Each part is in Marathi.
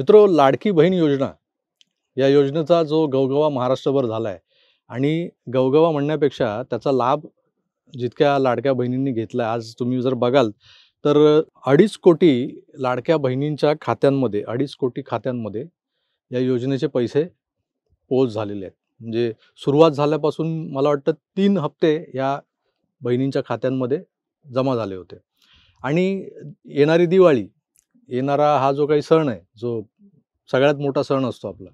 मित्रो लाडकी बहीण योजना या योजनेचा जो गवगवा महाराष्ट्रभर झाला आहे आणि गवगवा म्हणण्यापेक्षा त्याचा लाभ जितक्या लाडक्या बहिणींनी घेतला आहे आज तुम्ही जर बघाल तर अडीच कोटी लाडक्या बहिणींच्या खात्यांमध्ये अडीच कोटी खात्यांमध्ये या योजनेचे पैसे पोच झालेले आहेत म्हणजे सुरुवात झाल्यापासून मला वाटतं तीन हप्ते या बहिणींच्या खात्यांमध्ये जमा झाले होते आणि येणारी दिवाळी येणारा हा जो काही सण आहे जो सगळ्यात मोठा सण असतो आपला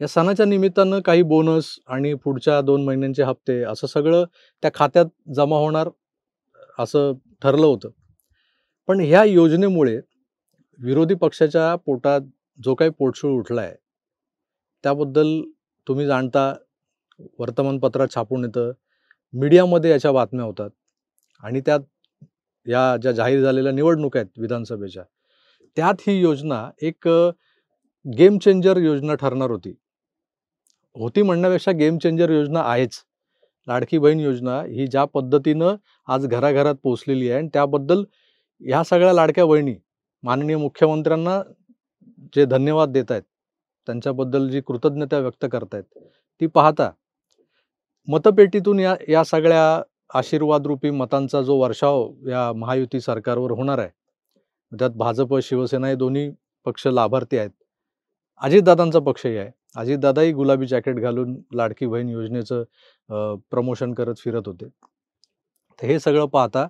या सणाच्या निमित्तानं काही बोनस आणि पुढच्या दोन महिन्यांचे हप्ते असं सगळं त्या खात्यात जमा होणार असं ठरलं होतं पण ह्या योजनेमुळे विरोधी पक्षाच्या पोटात जो काही पोटशूळ उठला आहे त्याबद्दल तुम्ही जाणता वर्तमानपत्रात छापून येतं मीडियामध्ये याच्या बातम्या होतात आणि त्यात या ज्या जाहीर झालेल्या निवडणूक आहेत विधानसभेच्या त्यात ही योजना एक गेम चेंजर योजना ठरणार होती होती म्हणण्यापेक्षा गेम चेंजर योजना आहेच लाडकी बहीण योजना ही ज्या पद्धतीनं आज घराघरात पोचलेली आहे आणि त्याबद्दल ह्या सगळ्या लाडक्या बहिणी माननीय मुख्यमंत्र्यांना जे धन्यवाद देत आहेत त्यांच्याबद्दल जी कृतज्ञता व्यक्त करतायत ती पाहता मतपेटीतून या या सगळ्या आशीर्वादरूपी मतांचा जो वर्षाव या महायुती सरकारवर होणार आहे त्यात भाजप शिवसेना हे दोन्ही पक्ष लाभार्थी आहेत अजितदादांचा पक्षही आहे अजितदादाही गुलाबी जॅकेट घालून लाडकी बहीण योजनेचं प्रमोशन करत फिरत होते तर हे सगळं पाहता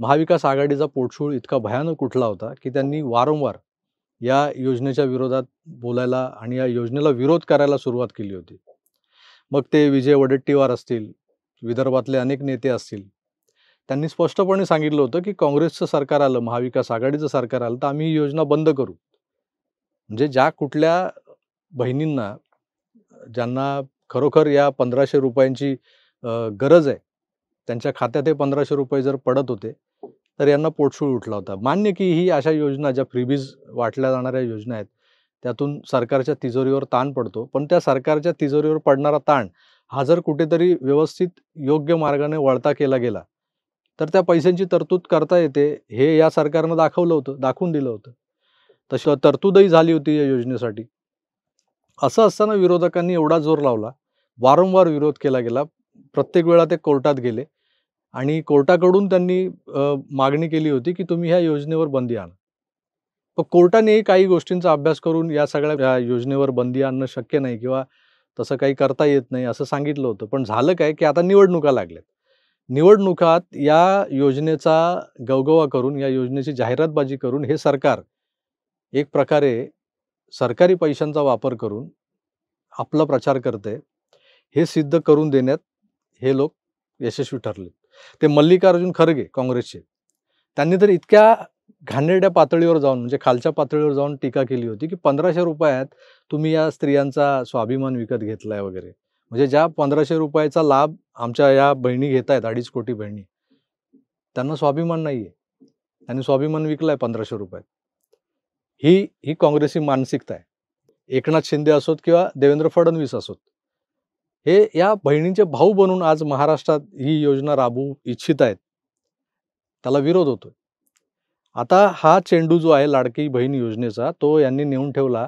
महाविकास आघाडीचा पोटशूळ इतका भयानक कुठला होता की त्यांनी वारंवार या योजनेच्या विरोधात बोलायला आणि या योजनेला विरोध करायला सुरुवात केली होती मग ते विजय वडेट्टीवार असतील विदर्भातले अनेक नेते असतील त्यांनी स्पष्टपणे सांगितलं होतं की काँग्रेसचं सरकार आलं महाविकास आघाडीचं सरकार आलं तर आम्ही ही योजना बंद करू म्हणजे ज्या कुठल्या बहिणींना ज्यांना खरोखर या पंधराशे रुपयांची गरज आहे त्यांच्या खात्यात हे पंधराशे रुपये जर पडत होते तर यांना पोटशूळ उठला होता मान्य की ही अशा योजना ज्या फ्रीबीज वाटल्या जाणाऱ्या योजना आहेत त्यातून सरकारच्या तिजोरीवर ताण पडतो पण त्या सरकारच्या तिजोरीवर पडणारा ताण हा जर कुठेतरी व्यवस्थित योग्य मार्गाने वळता केला गेला तर त्या पैशांची तरतूद करता येते हे या सरकारनं दाखवलं होतं दाखवून दिलं होतं तशी तरतूदही झाली होती या योजनेसाठी असं असताना विरोधकांनी एवढा जोर लावला वारंवार विरोध केला गेला प्रत्येक वेळा ते कोर्टात गेले आणि कोर्टाकडून त्यांनी मागणी केली होती की तुम्ही ह्या योजनेवर बंदी आणा पण कोर्टानेही काही गोष्टींचा अभ्यास करून या सगळ्या योजनेवर बंदी आणणं शक्य नाही किंवा तसं काही करता येत नाही असं सांगितलं होतं पण झालं काय की आता निवडणुका लागल्यात निवडणुकात या योजनेचा गवगवा करून या योजनेची जाहिरातबाजी करून हे सरकार एक प्रकारे सरकारी पैशांचा वापर करून आपला प्रचार करते हे सिद्ध करून देण्यात हे लोक यशस्वी ठरले ते मल्लिकार्जुन खरगे काँग्रेसचे त्यांनी तर इतक्या घाणेरड्या पातळीवर जाऊन म्हणजे खालच्या पातळीवर जाऊन टीका केली होती की पंधराशे रुपयात तुम्ही या स्त्रियांचा स्वाभिमान विकत घेतलाय वगैरे म्हणजे ज्या पंधराशे रुपयाचा लाभ आमच्या या बहिणी घेत आहेत अडीच कोटी बहिणी त्यांना स्वाभिमान नाही आहे त्यांनी स्वाभिमान विकलाय पंधराशे रुपयात ही ही काँग्रेसची मानसिकता आहे एकनाथ शिंदे असोत किंवा देवेंद्र फडणवीस असोत हे या बहिणींचे भाऊ बनून आज महाराष्ट्रात ही योजना राबवू इच्छित आहेत त्याला विरोध होतोय आता हा चेंडू जो आहे लाडकी बहीण योजनेचा तो यांनी नेऊन ठेवला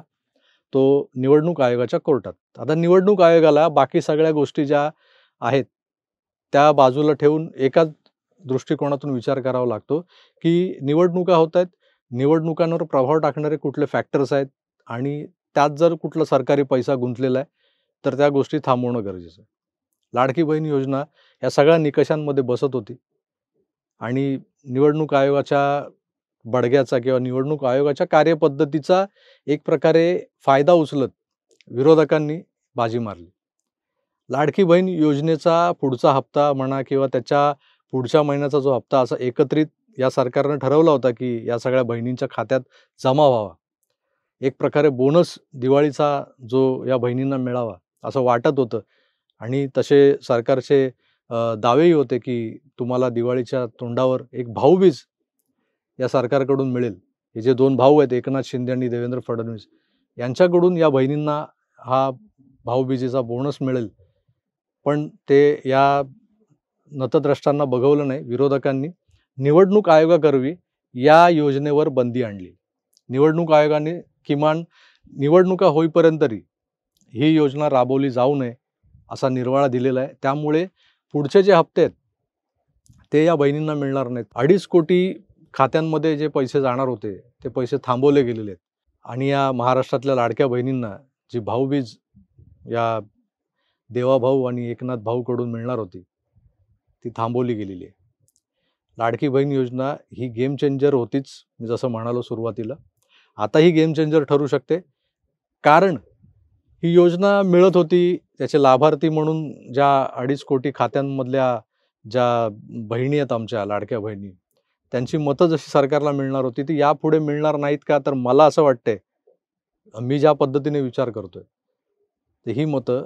तो निवडणूक आयोगाच्या कोर्टात आता निवडणूक आयोगाला बाकी सगळ्या गोष्टी ज्या आहेत त्या बाजूला ठेवून एकाच दृष्टिकोनातून विचार करावा लागतो की निवडणुका होत आहेत निवडणुकांवर प्रभाव टाकणारे कुठले फॅक्टर्स आहेत आणि त्यात जर कुठला सरकारी पैसा गुंतलेला आहे तर त्या गोष्टी थांबवणं गरजेचं आहे लाडकी बहीण योजना या सगळ्या निकषांमध्ये बसत होती आणि निवडणूक आयोगाच्या बडग्याचा किंवा निवडणूक आयोगाच्या कार्यपद्धतीचा एक प्रकारे फायदा उचलत विरोधकांनी बाजी मारली लाडकी बहीण योजनेचा पुढचा हप्ता म्हणा किंवा त्याच्या पुढच्या महिन्याचा जो हप्ता असा एकत्रित या सरकारनं ठरवला होता की या सगळ्या बहिणींच्या खात्यात जमा व्हावा एक प्रकारे बोनस दिवाळीचा जो या बहिणींना मिळावा असं वाटत होतं आणि तसे सरकारचे दावेही होते की तुम्हाला दिवाळीच्या तोंडावर एक भाऊबीज या सरकारकडून मिळेल हे जे दोन भाऊ आहेत एकनाथ शिंदे आणि देवेंद्र फडणवीस यांच्याकडून या बहिणींना हा भाऊबीजेचा बोनस मिळेल पण ते या नतद्रष्टांना बघवलं नाही विरोधकांनी निवडणूक आयोगाकरवी या योजनेवर बंदी आणली निवडणूक आयोगाने किमान निवडणुका होईपर्यंत तरी ही योजना राबवली जाऊ नये असा निर्वाळा दिलेला आहे त्यामुळे पुढचे जे हप्ते आहेत ते या बहिणींना मिळणार नाहीत अडीच कोटी खात्यांमध्ये जे पैसे जाणार होते ते पैसे थांबवले गेलेले आहेत आणि या महाराष्ट्रातल्या लाडक्या बहिणींना जी भाऊबीज या देवाभाऊ आणि एकनाथ भाऊकडून मिळणार होती ती थांबवली गेलेली आहे लाडकी बहीण योजना ही गेम चेंजर होतीच मी जसं म्हणालो सुरुवातीला आता ही गेम चेंजर ठरू शकते कारण ही योजना मिळत होती त्याचे लाभार्थी म्हणून ज्या अडीच कोटी खात्यांमधल्या ज्या बहिणी आहेत आमच्या लाडक्या बहिणी त्यांची मतं जशी सरकारला मिळणार होती ती यापुढे मिळणार नाहीत का तर मला असं वाटतंय मी ज्या पद्धतीने विचार करतोय ते ही मतं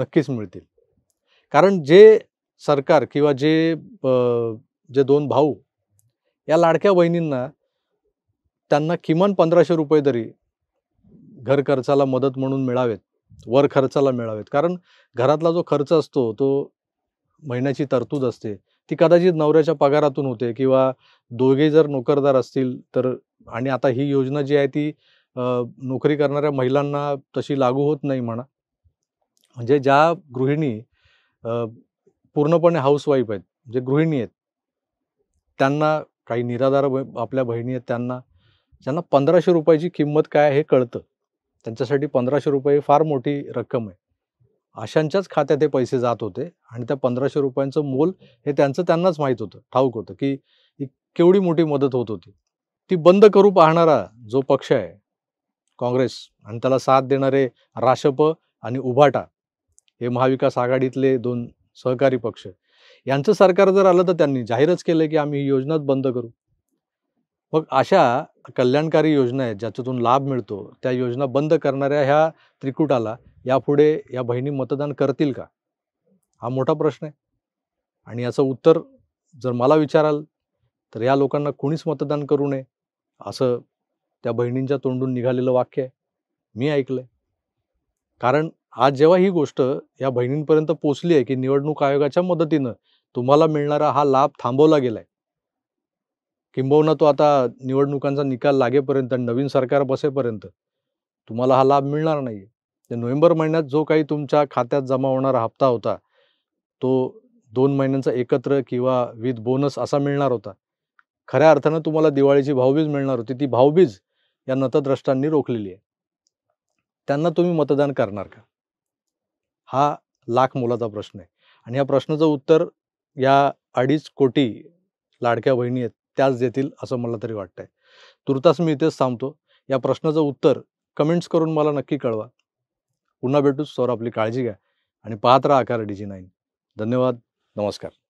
नक्कीच मिळतील कारण जे सरकार किंवा जे जे दोन भाऊ या लाडक्या बहिणींना त्यांना किमान पंधराशे रुपये तरी घर खर्चाला मदत म्हणून मिळावेत वर खर्चाला मिळावेत कारण घरातला जो खर्च असतो तो महिन्याची तरतूद असते ती कदाचित नवऱ्याच्या पगारातून होते किंवा दोघे जर नोकरदार असतील तर आणि आता ही योजना जी आहे ती नोकरी करणाऱ्या महिलांना तशी लागू होत नाही म्हणा म्हणजे ज्या गृहिणी पूर्णपणे हाऊसवाईफ आहेत जे गृहिणी आहेत त्यांना काही निराधार आपल्या बहिणी आहेत त्यांना ज्यांना पंधराशे रुपयाची किंमत काय हे कळतं त्यांच्यासाठी पंधराशे रुपये फार मोठी रक्कम आहे अशांच्याच खात्यात हे पैसे जात होते आणि त्या पंधराशे रुपयांचं मोल हे त्यांचं त्यांनाच माहीत होतं ठाऊक होतं की केवढी मोठी मदत होत होती ती बंद करू पाहणारा जो पक्ष आहे काँग्रेस आणि त्याला साथ देणारे राशप आणि उभाटा हे महाविकास आघाडीतले दोन सहकारी पक्ष यांचं सरकार जर आलं तर त्यांनी जाहीरच केलं की आम्ही ही योजनाच बंद करू मग अशा कल्याणकारी योजना आहेत ज्याच्यातून लाभ मिळतो त्या योजना बंद करणाऱ्या ह्या त्रिकुटाला यापुढे या बहिणी मतदान करतील का हा मोठा प्रश्न आहे आणि याचं उत्तर जर मला विचाराल तर या लोकांना कोणीच मतदान करू नये असं त्या बहिणींच्या तोंडून निघालेलं वाक्य आहे मी ऐकलंय कारण आज जेव्हा ही गोष्ट या बहिणींपर्यंत पोचली आहे की निवडणूक आयोगाच्या मदतीनं तुम्हाला मिळणारा हा लाभ थांबवला गेलाय किंबहुना तो आता निवडणुकांचा निकाल लागेपर्यंत आणि नवीन सरकार बसेपर्यंत तुम्हाला हा लाभ मिळणार नाही नोव्हेंबर महिन्यात जो काही तुमच्या खात्यात जमा होणारा हप्ता होता तो दोन महिन्यांचा एकत्र किंवा विथ बोनस असा मिळणार होता खऱ्या अर्थानं तुम्हाला दिवाळीची भाऊबीज मिळणार होती ती भाऊबीज या नतद्रष्टांनी रोखलेली आहे त्यांना तुम्ही मतदान करणार का हा लाख मोलाचा प्रश्न आहे आणि या प्रश्नाचं उत्तर या अडीच कोटी लाडक्या बहिणी आहेत त्याच देतील असं मला तरी वाटतंय तुर्तास मी इथेच थांबतो या प्रश्नाचं उत्तर कमेंट्स करून मला नक्की कळवा पुन्हा भेटूच सर आपली काळजी घ्या आणि पाहत राहा आकार डी जी नाईन धन्यवाद नमस्कार